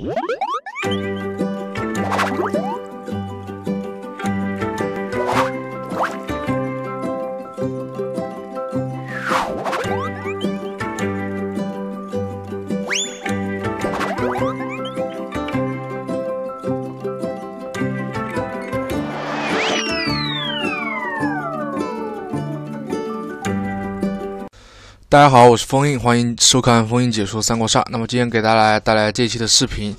Woo! 大家好，我是封印，欢迎收看封印解说三国杀。那么今天给大家带来这一期的视频，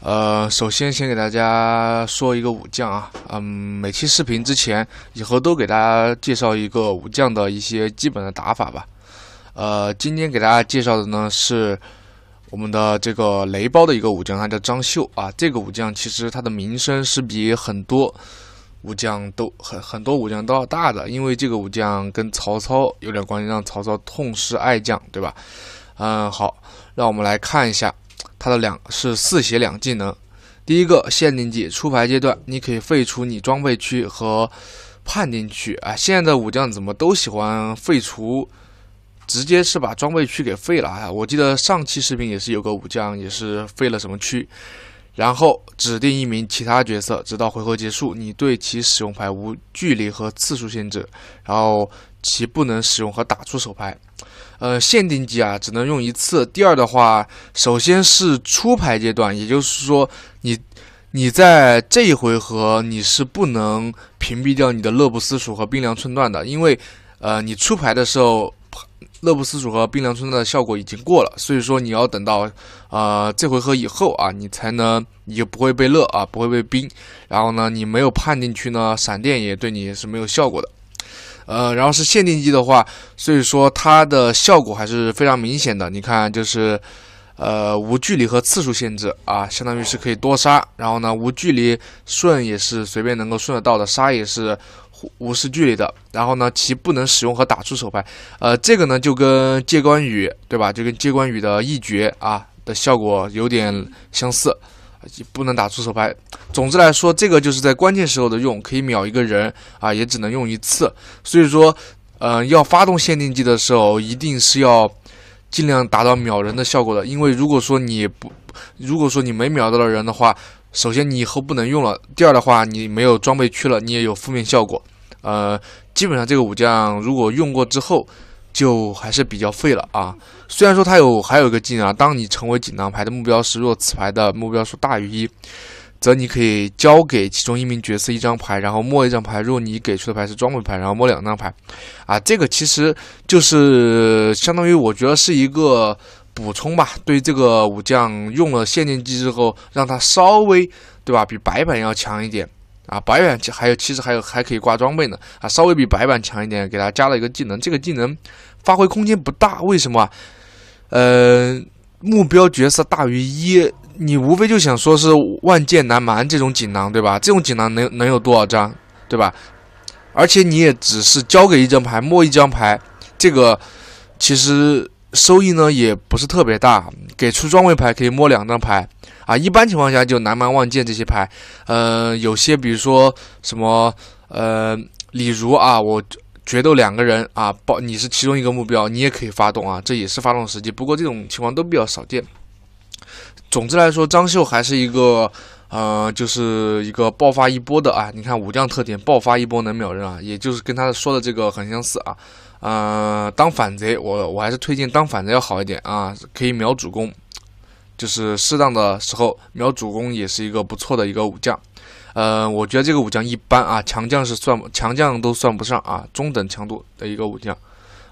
呃，首先先给大家说一个武将啊，嗯，每期视频之前，以后都给大家介绍一个武将的一些基本的打法吧。呃，今天给大家介绍的呢是我们的这个雷包的一个武将，他叫张绣啊。这个武将其实他的名声是比很多。武将都很很多武将都要大的，因为这个武将跟曹操有点关系，让曹操痛失爱将，对吧？嗯，好，让我们来看一下他的两是四血两技能。第一个限定技，出牌阶段，你可以废除你装备区和判定区。哎，现在的武将怎么都喜欢废除，直接是把装备区给废了啊！我记得上期视频也是有个武将也是废了什么区。然后指定一名其他角色，直到回合结束，你对其使用牌无距离和次数限制，然后其不能使用和打出手牌。呃，限定技啊，只能用一次。第二的话，首先是出牌阶段，也就是说，你你在这一回合你是不能屏蔽掉你的乐不思蜀和冰凉寸断的，因为呃，你出牌的时候。乐不思蜀和冰凉村的效果已经过了，所以说你要等到，呃，这回合以后啊，你才能你就不会被乐啊，不会被冰。然后呢，你没有判进去呢，闪电也对你是没有效果的。呃，然后是限定技的话，所以说它的效果还是非常明显的。你看就是，呃，无距离和次数限制啊，相当于是可以多杀。然后呢，无距离顺也是随便能够顺得到的，杀也是。无视距离的，然后呢，其不能使用和打出手牌，呃，这个呢就跟借关羽，对吧？就跟借关羽的一绝啊的效果有点相似，不能打出手牌。总之来说，这个就是在关键时候的用，可以秒一个人啊，也只能用一次。所以说，呃，要发动限定技的时候，一定是要尽量达到秒人的效果的，因为如果说你不，如果说你没秒到的人的话。首先，你以后不能用了。第二的话，你没有装备区了，你也有负面效果。呃，基本上这个武将如果用过之后，就还是比较废了啊。虽然说他有还有一个技能啊，当你成为锦囊牌的目标时，若此牌的目标数大于一，则你可以交给其中一名角色一张牌，然后摸一张牌。如果你给出的牌是装备牌，然后摸两张牌。啊，这个其实就是相当于我觉得是一个。补充吧，对这个武将用了限定技之后，让他稍微对吧，比白板要强一点啊。白板还有其实还有还可以挂装备呢啊，稍微比白板强一点，给他加了一个技能。这个技能发挥空间不大，为什么？呃，目标角色大于一，你无非就想说是万箭难瞒这种锦囊对吧？这种锦囊能能有多少张对吧？而且你也只是交给一张牌摸一张牌，这个其实。收益呢也不是特别大，给出装位牌可以摸两张牌啊，一般情况下就南蛮望剑这些牌，呃，有些比如说什么呃，李如啊，我决斗两个人啊，包你是其中一个目标，你也可以发动啊，这也是发动时机，不过这种情况都比较少见。总之来说，张绣还是一个呃，就是一个爆发一波的啊，你看武将特点，爆发一波能秒人啊，也就是跟他说的这个很相似啊。呃，当反贼，我我还是推荐当反贼要好一点啊，可以秒主公，就是适当的时候秒主公也是一个不错的一个武将。呃，我觉得这个武将一般啊，强将是算强将都算不上啊，中等强度的一个武将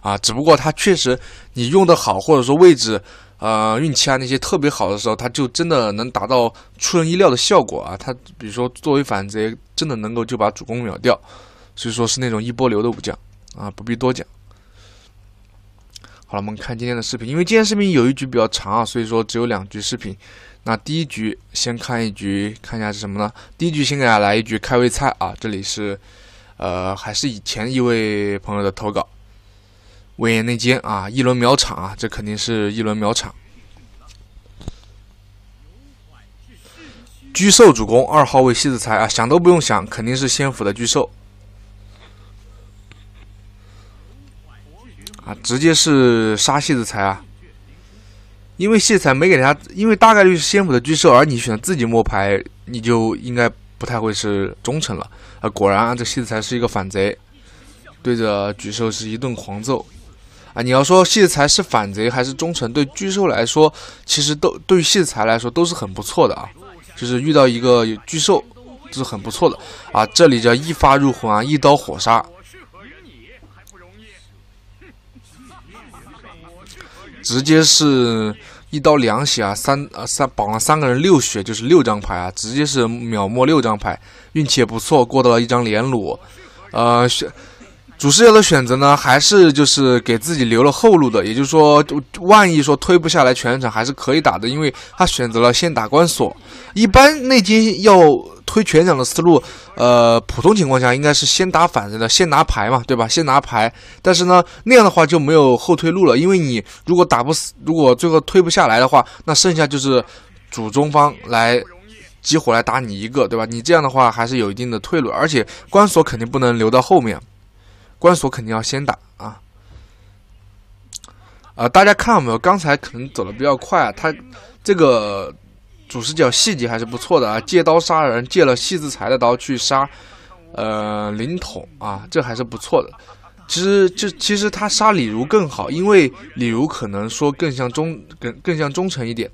啊。只不过他确实你用得好，或者说位置、呃运气啊那些特别好的时候，他就真的能达到出人意料的效果啊。他比如说作为反贼，真的能够就把主公秒掉，所以说是那种一波流的武将啊，不必多讲。好了，我们看今天的视频，因为今天视频有一局比较长啊，所以说只有两局视频。那第一局先看一局，看一下是什么呢？第一局先给大家来一局开胃菜啊，这里是呃还是以前一位朋友的投稿，魏延内奸啊，一轮秒场啊，这肯定是一轮秒场。巨兽主攻二号位西子才啊，想都不用想，肯定是先辅的巨兽。啊，直接是杀戏子财啊！因为谢才没给他，因为大概率是先府的巨兽，而你选自己摸牌，你就应该不太会是忠诚了啊！果然啊，这戏子才是一个反贼，对着巨兽是一顿狂揍啊！你要说戏子才是反贼还是忠诚，对巨兽来说，其实都对戏子才来说都是很不错的啊！就是遇到一个巨兽，这是很不错的啊！这里叫一发入魂啊，一刀火杀。直接是一刀两血啊，三呃三绑了三个人六血，就是六张牌啊，直接是秒没六张牌，运气也不错，过到了一张连弩，呃是。主视角的选择呢，还是就是给自己留了后路的，也就是说，万一说推不下来全场还是可以打的，因为他选择了先打关锁。一般内奸要推全场的思路，呃，普通情况下应该是先打反的，先拿牌嘛，对吧？先拿牌，但是呢，那样的话就没有后退路了，因为你如果打不死，如果最后推不下来的话，那剩下就是主中方来集火来打你一个，对吧？你这样的话还是有一定的退路，而且关锁肯定不能留到后面。关锁肯定要先打啊，啊，大家看到没有？刚才可能走的比较快啊，他这个主视角细节还是不错的啊。借刀杀人，借了戏子才的刀去杀，呃，林统啊，这还是不错的。其实，就其实他杀李儒更好，因为李儒可能说更像忠，更更像忠诚一点。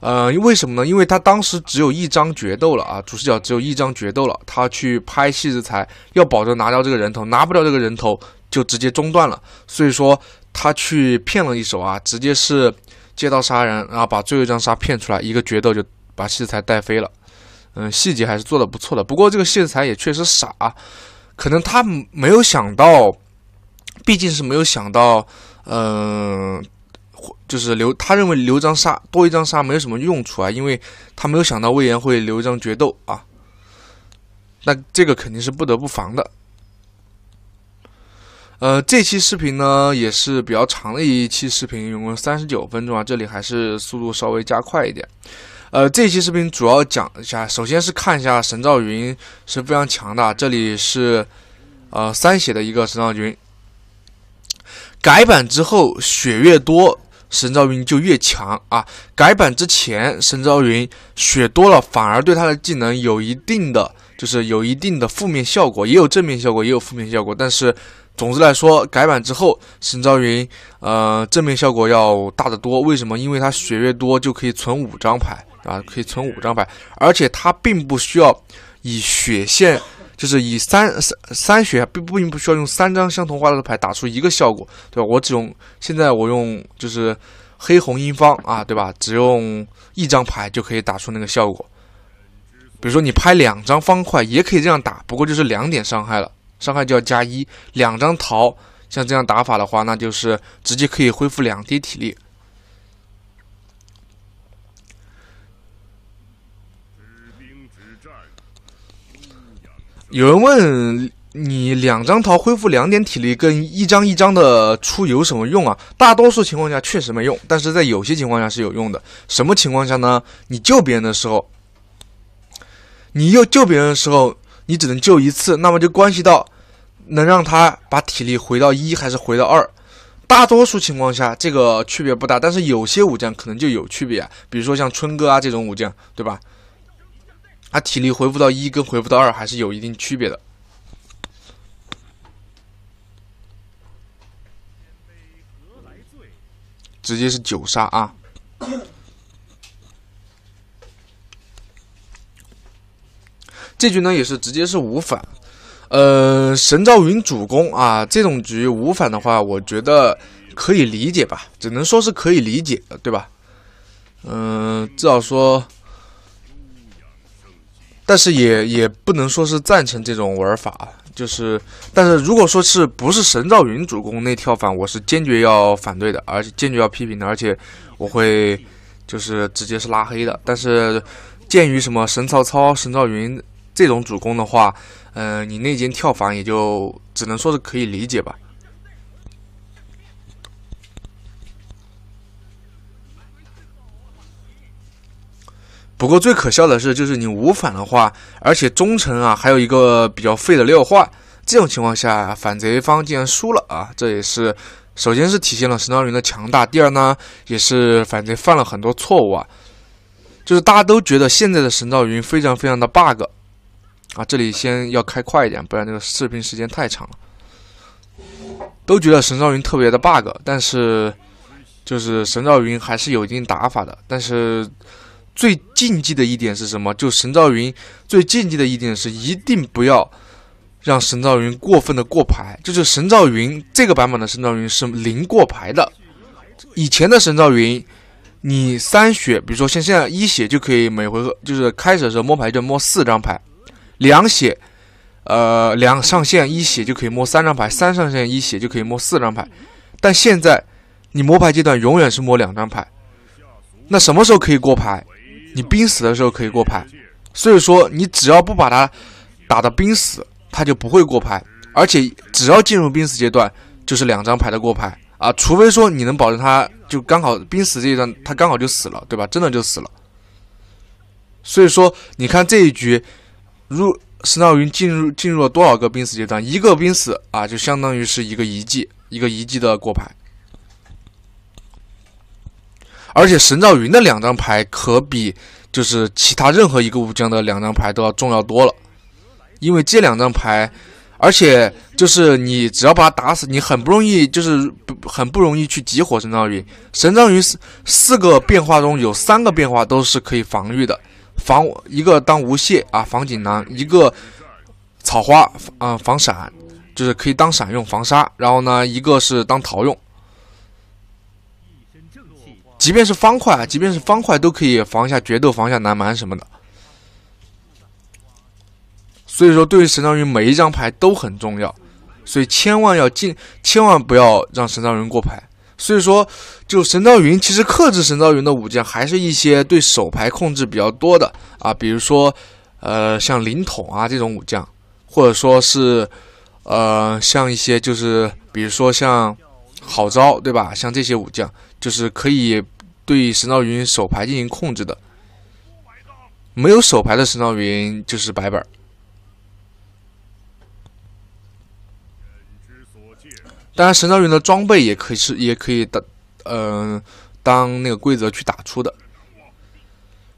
呃，为什么呢？因为他当时只有一张决斗了啊，主视角只有一张决斗了，他去拍戏志才，要保证拿掉这个人头，拿不了这个人头就直接中断了。所以说他去骗了一手啊，直接是借刀杀人，然后把最后一张杀骗出来，一个决斗就把戏志才带飞了。嗯，细节还是做的不错的，不过这个戏志才也确实傻，可能他没有想到，毕竟是没有想到，嗯。就是留他认为留张杀多一张杀没有什么用处啊，因为他没有想到魏延会留一张决斗啊，那这个肯定是不得不防的。呃，这期视频呢也是比较长的一期视频，一共三十九分钟啊，这里还是速度稍微加快一点。呃，这期视频主要讲一下，首先是看一下神赵云是非常强大，这里是呃三血的一个神赵云，改版之后血越多。神昭云就越强啊！改版之前，神昭云血多了反而对他的技能有一定的，就是有一定的负面效果，也有正面效果，也有负面效果。但是，总之来说，改版之后，神昭云呃正面效果要大得多。为什么？因为他血越多就可以存五张牌啊，可以存五张牌，而且他并不需要以血线。就是以三三三血，并不并不不需要用三张相同花色的牌打出一个效果，对吧？我只用现在我用就是黑红英方啊，对吧？只用一张牌就可以打出那个效果。比如说你拍两张方块也可以这样打，不过就是两点伤害了，伤害就要加一。两张桃像这样打法的话，那就是直接可以恢复两滴体力。有人问你两张桃恢复两点体力跟一张一张的出有什么用啊？大多数情况下确实没用，但是在有些情况下是有用的。什么情况下呢？你救别人的时候，你又救别人的时候，你只能救一次，那么就关系到能让他把体力回到一还是回到二。大多数情况下这个区别不大，但是有些武将可能就有区别啊，比如说像春哥啊这种武将，对吧？他体力回复到一跟回复到二还是有一定区别的，直接是九杀啊！这局呢也是直接是五反，呃，神赵云主攻啊，这种局五反的话，我觉得可以理解吧，只能说是可以理解的，对吧？嗯，至少说。但是也也不能说是赞成这种玩法，就是，但是如果说是不是神赵云主攻那跳反，我是坚决要反对的，而且坚决要批评的，而且我会就是直接是拉黑的。但是鉴于什么神曹操、神赵云这种主攻的话，嗯，你那间跳反也就只能说是可以理解吧。不过最可笑的是，就是你无反的话，而且忠臣啊，还有一个比较废的廖化，这种情况下，反贼方竟然输了啊！这也是首先是体现了神赵云的强大，第二呢，也是反贼犯了很多错误啊，就是大家都觉得现在的神赵云非常非常的 bug 啊，这里先要开快一点，不然这个视频时间太长了，都觉得神赵云特别的 bug，但是就是神赵云还是有一定打法的，但是。最禁忌的一点是什么？就神赵云，最禁忌的一点是，一定不要让神赵云过分的过牌。就是神赵云这个版本的神赵云是零过牌的。以前的神赵云，你三血，比如说像现在一血就可以每回合就是开始的时候摸牌就摸四张牌，两血，呃两上线一血就可以摸三张牌，三上线一血就可以摸四张牌。但现在你摸牌阶段永远是摸两张牌。那什么时候可以过牌？你濒死的时候可以过牌，所以说你只要不把他打到濒死，他就不会过牌。而且只要进入濒死阶段，就是两张牌的过牌啊，除非说你能保证他就刚好濒死这一段，他刚好就死了，对吧？真的就死了。所以说你看这一局，如石道云进入进入了多少个濒死阶段？一个濒死啊，就相当于是一个遗迹，一个遗迹的过牌。而且神赵云的两张牌可比就是其他任何一个武将的两张牌都要重要多了，因为这两张牌，而且就是你只要把他打死，你很不容易，就是很不容易去集火神赵云。神赵云四四个变化中有三个变化都是可以防御的，防一个当无懈啊，防锦囊，一个草花啊防闪，就是可以当闪用防杀，然后呢一个是当逃用。即便是方块啊，即便是方块都可以防一下决斗，防一下南蛮什么的。所以说，对于神昭云每一张牌都很重要，所以千万要尽，千万不要让神昭云过牌。所以说，就神昭云其实克制神昭云的武将，还是一些对手牌控制比较多的啊，比如说，呃，像凌统啊这种武将，或者说是，呃，像一些就是比如说像郝昭对吧，像这些武将。就是可以对神赵云手牌进行控制的，没有手牌的神赵云就是白板。当然，神赵云的装备也可以是，也可以当，嗯，当那个规则去打出的。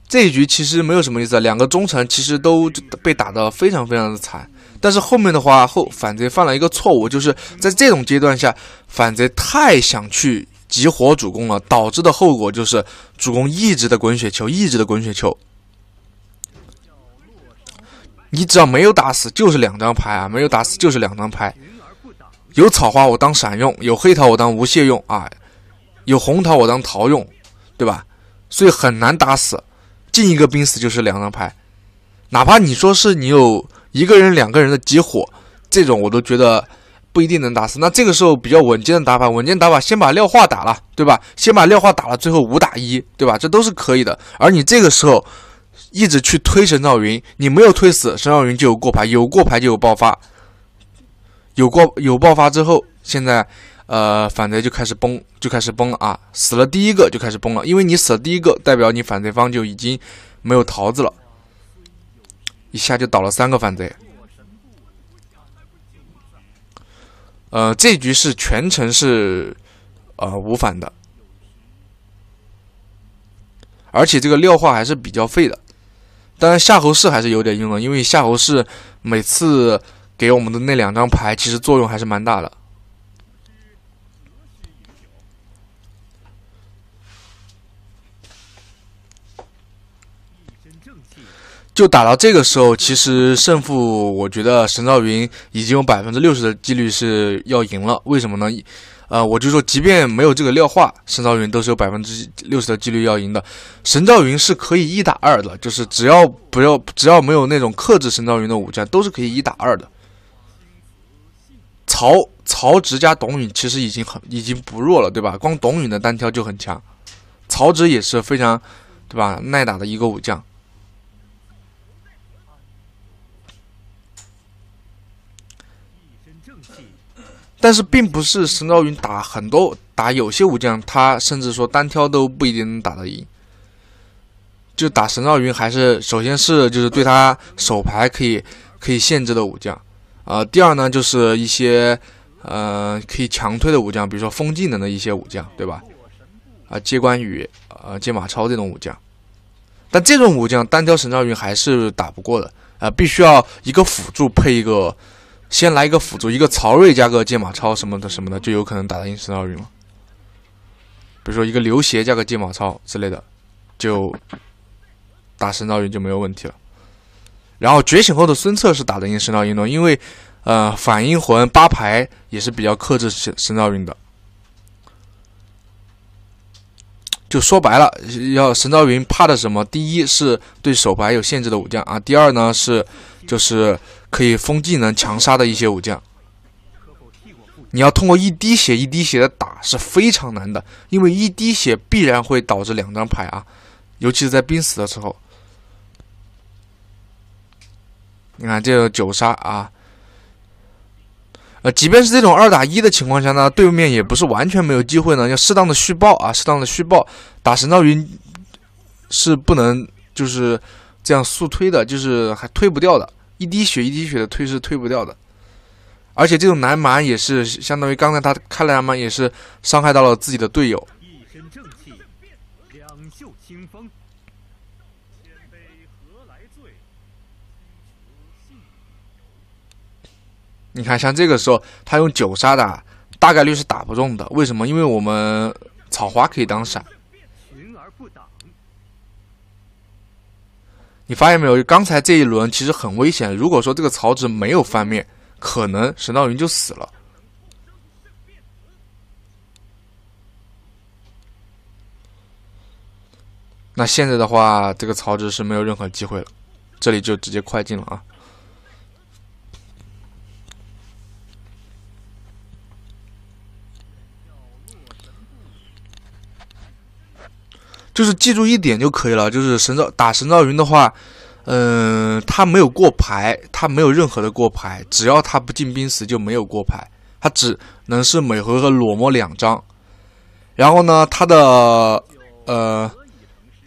这一局其实没有什么意思，两个忠臣其实都被打得非常非常的惨，但是后面的话后反贼犯了一个错误，就是在这种阶段下，反贼太想去。集火主攻了，导致的后果就是主攻一直的滚雪球，一直的滚雪球。你只要没有打死，就是两张牌啊！没有打死就是两张牌。有草花我当闪用，有黑桃我当无懈用啊，有红桃我当桃用，对吧？所以很难打死，进一个濒死就是两张牌。哪怕你说是你有一个人、两个人的集火，这种我都觉得。不一定能打死。那这个时候比较稳健的打法，稳健打法先把廖化打了，对吧？先把廖化打了，最后五打一，对吧？这都是可以的。而你这个时候一直去推神赵云，你没有推死神赵云就有过牌，有过牌就有爆发，有过有爆发之后，现在呃反贼就开始崩，就开始崩了啊！死了第一个就开始崩了，因为你死了第一个，代表你反贼方就已经没有桃子了，一下就倒了三个反贼。呃，这局是全程是呃无反的，而且这个廖化还是比较废的。当然夏侯氏还是有点用的，因为夏侯氏每次给我们的那两张牌，其实作用还是蛮大的。就打到这个时候，其实胜负，我觉得神赵云已经有百分之六十的几率是要赢了。为什么呢？呃，我就说，即便没有这个廖化，神赵云都是有百分之六十的几率要赢的。神赵云是可以一打二的，就是只要不要，只要没有那种克制神赵云的武将，都是可以一打二的。曹曹植加董允其实已经很已经不弱了，对吧？光董允的单挑就很强，曹植也是非常，对吧？耐打的一个武将。但是并不是神赵云打很多打有些武将，他甚至说单挑都不一定能打得赢。就打神赵云还是首先是就是对他手牌可以可以限制的武将，啊，第二呢就是一些呃可以强推的武将，比如说风技能的一些武将，对吧？啊，接关羽，呃，接马超这种武将，但这种武将单挑神赵云还是打不过的啊，必须要一个辅助配一个。先来一个辅助，一个曹睿加个剑马超什么的什么的，就有可能打得赢神赵云了。比如说一个刘协加个剑马超之类的，就打神赵云就没有问题了。然后觉醒后的孙策是打得赢神赵云的，因为呃，反阴魂八排也是比较克制神神赵云的。就说白了，要神赵云怕的什么？第一是对手牌有限制的武将啊，第二呢是就是。可以封技能强杀的一些武将，你要通过一滴血一滴血的打是非常难的，因为一滴血必然会导致两张牌啊，尤其是在濒死的时候。你看这个九杀啊，呃，即便是这种二打一的情况下呢，对面也不是完全没有机会呢，要适当的续爆啊，适当的续爆，打神赵云是不能就是这样速推的，就是还推不掉的。一滴血一滴血的推是推不掉的，而且这种蓝蛮也是相当于刚才他开了蓝蛮，也是伤害到了自己的队友。一身正气，两袖清风。你看，像这个时候他用九杀的，大概率是打不中的。为什么？因为我们草花可以当闪。你发现没有？刚才这一轮其实很危险。如果说这个曹植没有翻面，可能沈道云就死了。那现在的话，这个曹植是没有任何机会了。这里就直接快进了啊。就是记住一点就可以了，就是神赵打神赵云的话，嗯，他没有过牌，他没有任何的过牌，只要他不进兵死就没有过牌，他只能是每回合裸摸两张。然后呢，他的呃，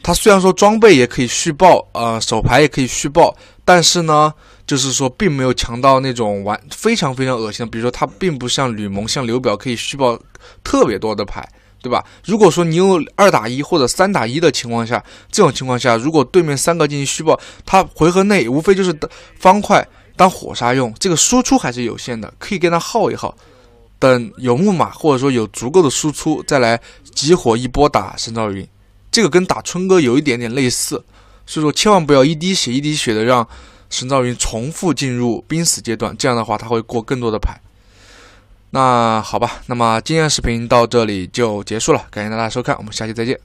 他虽然说装备也可以续爆，呃，手牌也可以续爆，但是呢，就是说并没有强到那种完非常非常恶心，比如说他并不像吕蒙、像刘表可以续爆特别多的牌。对吧？如果说你用二打一或者三打一的情况下，这种情况下，如果对面三个进行虚报，他回合内无非就是方块当火杀用，这个输出还是有限的，可以跟他耗一耗，等有木马或者说有足够的输出再来集火一波打神赵云。这个跟打春哥有一点点类似，所以说千万不要一滴血一滴血的让神赵云重复进入濒死阶段，这样的话他会过更多的牌。那好吧，那么今天的视频到这里就结束了，感谢大家收看，我们下期再见。